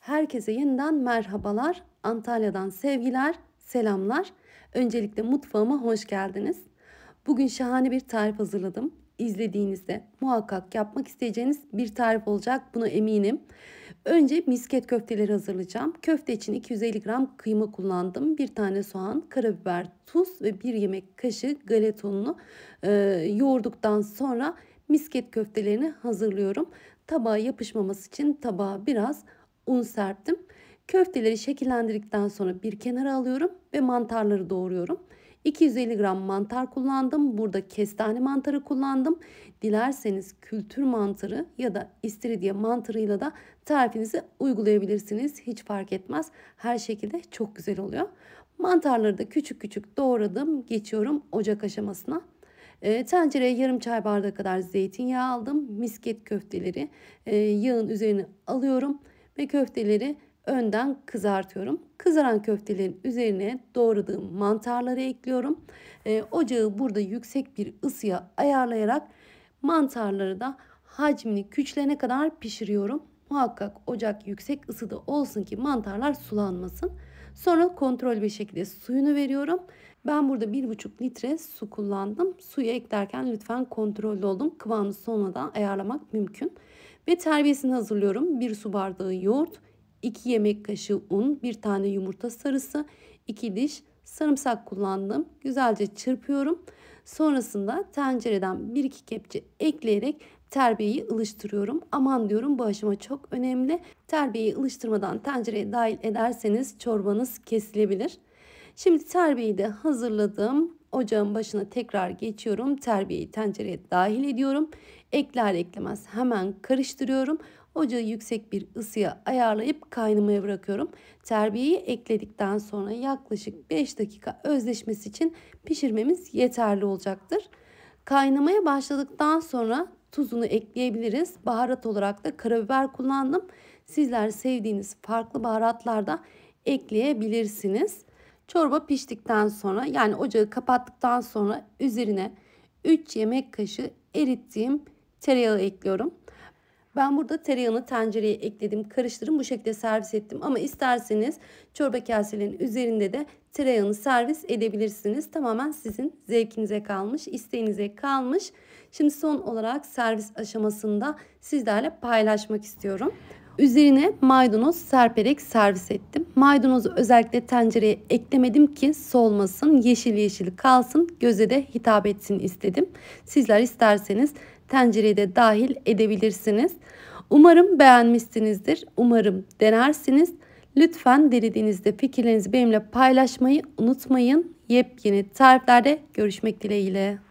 Herkese yeniden merhabalar. Antalya'dan sevgiler, selamlar. Öncelikle mutfağıma hoş geldiniz. Bugün şahane bir tarif hazırladım. İzlediğinizde muhakkak yapmak isteyeceğiniz bir tarif olacak. Buna eminim. Önce misket köfteleri hazırlayacağım. Köfte için 250 gram kıyma kullandım. Bir tane soğan, karabiber, tuz ve bir yemek kaşığı galeta ununu e, yoğurduktan sonra misket köftelerini hazırlıyorum. Tabağa yapışmaması için tabağa biraz un serptim. Köfteleri şekillendirdikten sonra bir kenara alıyorum ve mantarları doğruyorum. 250 gram mantar kullandım. Burada kestane mantarı kullandım. Dilerseniz kültür mantarı ya da istiridye mantarıyla da tarifinizi uygulayabilirsiniz. Hiç fark etmez. Her şekilde çok güzel oluyor. Mantarları da küçük küçük doğradım. Geçiyorum ocak aşamasına. E, tencereye yarım çay bardağı kadar zeytinyağı aldım. Misket köfteleri e, yağın üzerine alıyorum ve köfteleri önden kızartıyorum. Kızaran köftelerin üzerine doğradığım mantarları ekliyorum. E, ocağı burada yüksek bir ısıya ayarlayarak mantarları da hacmini küçülene kadar pişiriyorum. Muhakkak ocak yüksek ısıda olsun ki mantarlar sulanmasın. Sonra kontrol bir şekilde suyunu veriyorum. Ben burada 1,5 litre su kullandım. Suyu eklerken lütfen kontrollü olun. Kıvamı sonradan ayarlamak mümkün. Ve terbiyesini hazırlıyorum. 1 su bardağı yoğurt, 2 yemek kaşığı un, 1 tane yumurta sarısı, 2 diş sarımsak kullandım. Güzelce çırpıyorum. Sonrasında tencereden 1-2 kepçe ekleyerek terbiyeyi ılıştırıyorum. Aman diyorum bu aşama çok önemli. Terbiyeyi ılıştırmadan tencereye dahil ederseniz çorbanız kesilebilir. Şimdi terbiyeyi de hazırladım. Ocağın başına tekrar geçiyorum. Terbiyeyi tencereye dahil ediyorum. Ekler eklemez hemen karıştırıyorum. Ocağı yüksek bir ısıya ayarlayıp kaynamaya bırakıyorum. Terbiyeyi ekledikten sonra yaklaşık 5 dakika özleşmesi için pişirmemiz yeterli olacaktır. Kaynamaya başladıktan sonra tuzunu ekleyebiliriz. Baharat olarak da karabiber kullandım. Sizler sevdiğiniz farklı baharatlarda ekleyebilirsiniz. Çorba piştikten sonra yani ocağı kapattıktan sonra üzerine 3 yemek kaşığı erittiğim tereyağı ekliyorum. Ben burada tereyağını tencereye ekledim, karıştırdım bu şekilde servis ettim. Ama isterseniz çorba kaselerinin üzerinde de tereyağını servis edebilirsiniz. Tamamen sizin zevkinize kalmış, isteğinize kalmış. Şimdi son olarak servis aşamasında sizlerle paylaşmak istiyorum. Üzerine maydanoz serperek servis ettim. Maydanozu özellikle tencereye eklemedim ki solmasın, yeşil yeşil kalsın, göze de hitap etsin istedim. Sizler isterseniz tencereye de dahil edebilirsiniz. Umarım beğenmişsinizdir. Umarım denersiniz. Lütfen denediğinizde fikirlerinizi benimle paylaşmayı unutmayın. Yepyeni tariflerde görüşmek dileğiyle.